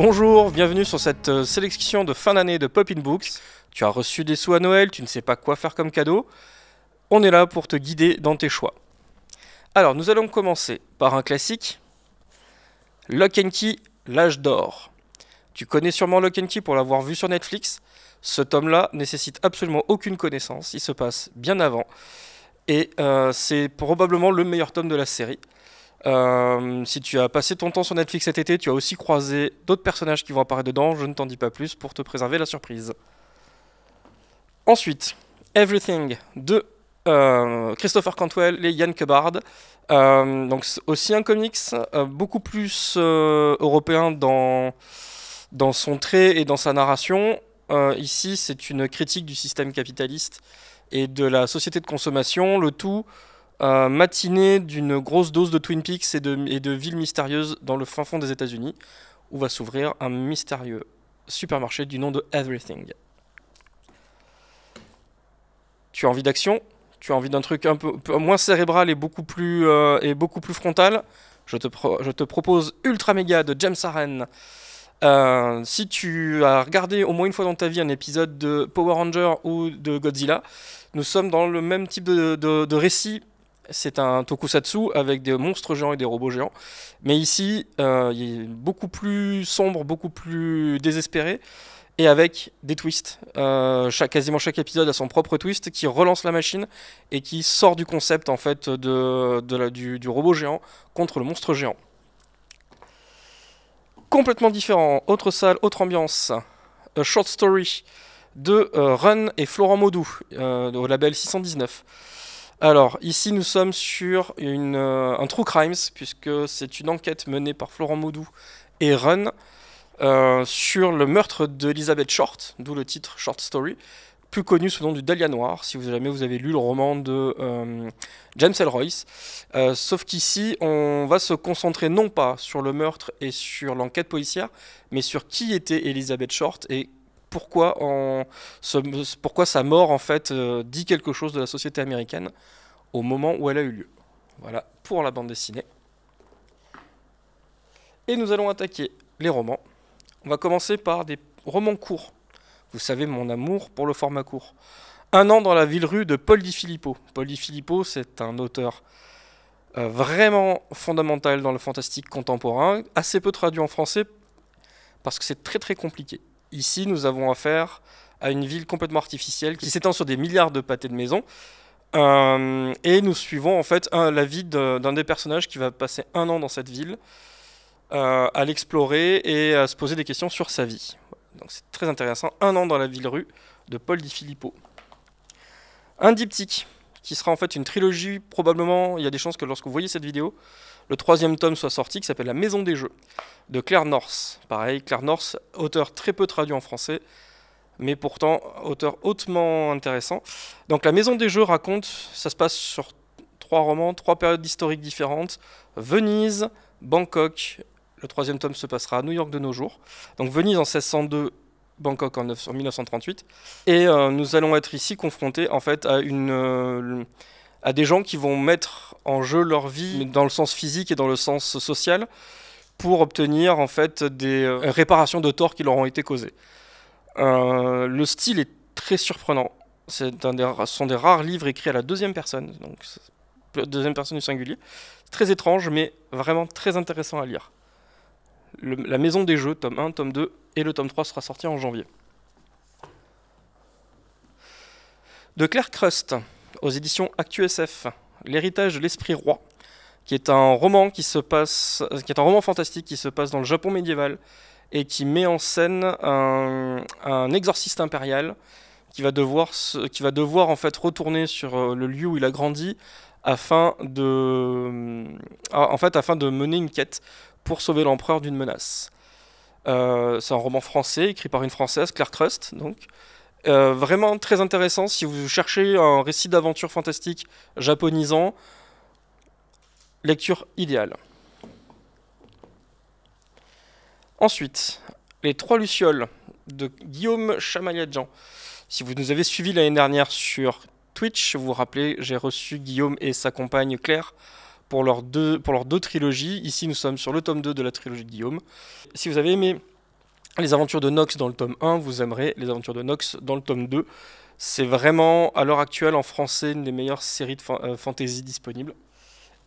Bonjour, bienvenue sur cette euh, sélection de fin d'année de Pop In Books. Tu as reçu des sous à Noël, tu ne sais pas quoi faire comme cadeau. On est là pour te guider dans tes choix. Alors, nous allons commencer par un classique Lock Key, l'âge d'or. Tu connais sûrement Lock Key pour l'avoir vu sur Netflix. Ce tome-là nécessite absolument aucune connaissance, il se passe bien avant. Et euh, c'est probablement le meilleur tome de la série. Euh, si tu as passé ton temps sur Netflix cet été, tu as aussi croisé d'autres personnages qui vont apparaître dedans. Je ne t'en dis pas plus pour te préserver la surprise. Ensuite, Everything de euh, Christopher Cantwell et Yann Kebard. Euh, donc aussi un comics euh, beaucoup plus européen dans, dans son trait et dans sa narration. ici, c'est une critique du système capitaliste et de la société de consommation, le tout euh, matinée d'une grosse dose de Twin Peaks et de, villes mystérieuses dans le fin fond des États-Unis, où va s'ouvrir un mystérieux supermarché du nom de Everything. Tu as envie d'action Tu as envie d'un truc un peu, moins cérébral et beaucoup plus, euh, et beaucoup plus frontal je te, propose Ultra Mega de James Harren. Euh, si tu as regardé au moins une fois dans ta vie un épisode de Power Ranger ou de Godzilla, nous sommes dans le même type de récit c'est un tokusatsu avec des monstres géants et des robots géants. Mais ici, euh, il est beaucoup plus sombre, beaucoup plus désespéré, et avec des twists. Euh, chaque, quasiment chaque épisode a son propre twist qui relance la machine et qui sort du concept en fait de, la, du, robot géant contre le monstre géant. Complètement différent, autre salle, autre ambiance. A short Story de euh, Run et Florent Modou au label 619. Alors, ici, nous sommes sur euh, un True Crimes, puisque c'est une enquête menée par Florent Maudou et Run euh, sur le meurtre d'Elizabeth Short, d'où le titre Short Story, plus connu sous le nom du Dahlia Noir, si vous, jamais vous avez lu le roman de euh, James L. sauf qu'ici, on va se concentrer non pas sur le meurtre et sur l'enquête policière, mais sur qui était Elizabeth Short et pourquoi, sa mort en fait euh, dit quelque chose de la société américaine au moment où elle a eu lieu. Voilà pour la bande dessinée. Et nous allons attaquer les romans. On va commencer par des romans courts. Vous savez mon amour pour le format court. Un an dans la ville rue de Paul Di Filippo. Paul Di Filippo, c'est un auteur euh, vraiment fondamental dans le fantastique contemporain, assez peu traduit en français parce que c'est très très compliqué. Ici, nous avons affaire à une ville complètement artificielle qui s'étend sur des milliards de pâtés de maisons. Euh, et nous suivons en fait la vie d'un des personnages qui va passer un an dans cette ville, euh, à l'explorer et à se poser des questions sur sa vie. Donc c'est très intéressant. Un an dans la ville rue de Paul Di Filippo. Un diptyque qui sera en fait une trilogie probablement. Il y a des chances que lorsque vous voyez cette vidéo, le troisième tome soit sorti qui s'appelle La Maison des Jeux de Claire Norse. Pareil, Claire Norse, auteur très peu traduit en français, mais pourtant auteur hautement intéressant. Donc La Maison des Jeux raconte, ça se passe sur trois romans, trois périodes historiques différentes Venise, Bangkok. Le troisième tome se passera à New York de nos jours. Donc Venise en 1602 Bangkok en 1938. Et euh, nous allons être ici confrontés en fait à une, euh, à des gens qui vont mettre en jeu leur vie dans le sens physique et dans le sens social pour obtenir en fait des euh, réparations de torts qui leur ont été causés. Euh, le style est très surprenant. C'est ce sont des rares livres écrits à la deuxième personne, donc deuxième personne du singulier. Très étrange, mais vraiment très intéressant à lire. la Maison des Jeux, tome 1, tome 2, et le tome 3 sera sorti en janvier. De Claire Crust aux éditions ActuSF, L'héritage de l'esprit roi, qui est un roman qui se passe, qui est un roman fantastique qui se passe dans le Japon médiéval et qui met en scène un, exorciste impérial qui va devoir, qui va devoir en fait retourner sur euh, le lieu où il a grandi afin de, euh, en fait, afin de mener une quête pour sauver l'empereur d'une menace. Euh, c'est un roman français écrit par une française, Claire Crust, donc. Euh, vraiment très intéressant si vous cherchez un récit d'aventure fantastique japonisant. Lecture idéale. Ensuite, Les Trois Lucioles de Guillaume Chamaliat-Jean. Si vous nous avez suivis l'année dernière sur Twitch, vous vous rappelez, j'ai reçu Guillaume et sa compagne Claire pour leurs, deux, pour leurs deux trilogies. Ici, nous sommes sur le tome 2 de la trilogie de Guillaume. Si vous avez aimé les aventures de Nox dans le tome 1, vous aimerez les aventures de Nox dans le tome 2. C'est vraiment, à l'heure actuelle, en français, une des meilleures séries de euh, fantasy disponibles.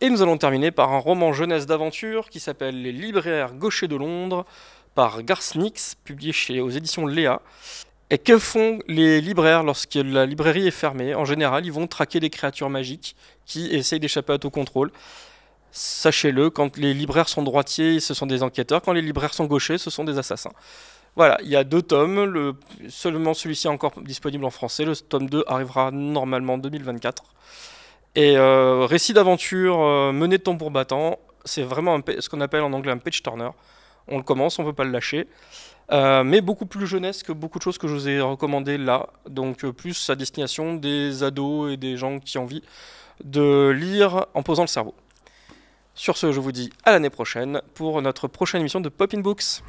Et nous allons terminer par un roman jeunesse d'aventure qui s'appelle Les libraires gauchers de Londres par Nix, publié chez, aux éditions Léa. Et que font les libraires lorsque la librairie est fermée En général, ils vont traquer des créatures magiques qui essayent d'échapper à tout contrôle. Sachez-le, quand les libraires sont droitiers, ce sont des enquêteurs. Quand les libraires sont gauchers, ce sont des assassins. Voilà, il y a deux tomes. Le, seulement celui-ci est encore disponible en français. Le tome 2 arrivera normalement en 2024. Et euh, récit d'aventure euh, mené de pour battant, c'est vraiment ce qu'on appelle en anglais un page turner. On le commence, on ne peut pas le lâcher. Euh, mais beaucoup plus jeunesse que beaucoup de choses que je vous ai recommandées là. Donc plus à destination des ados et des gens qui ont envie de lire en posant le cerveau. Sur ce, je vous dis à l'année prochaine pour notre prochaine émission de Pop in Books.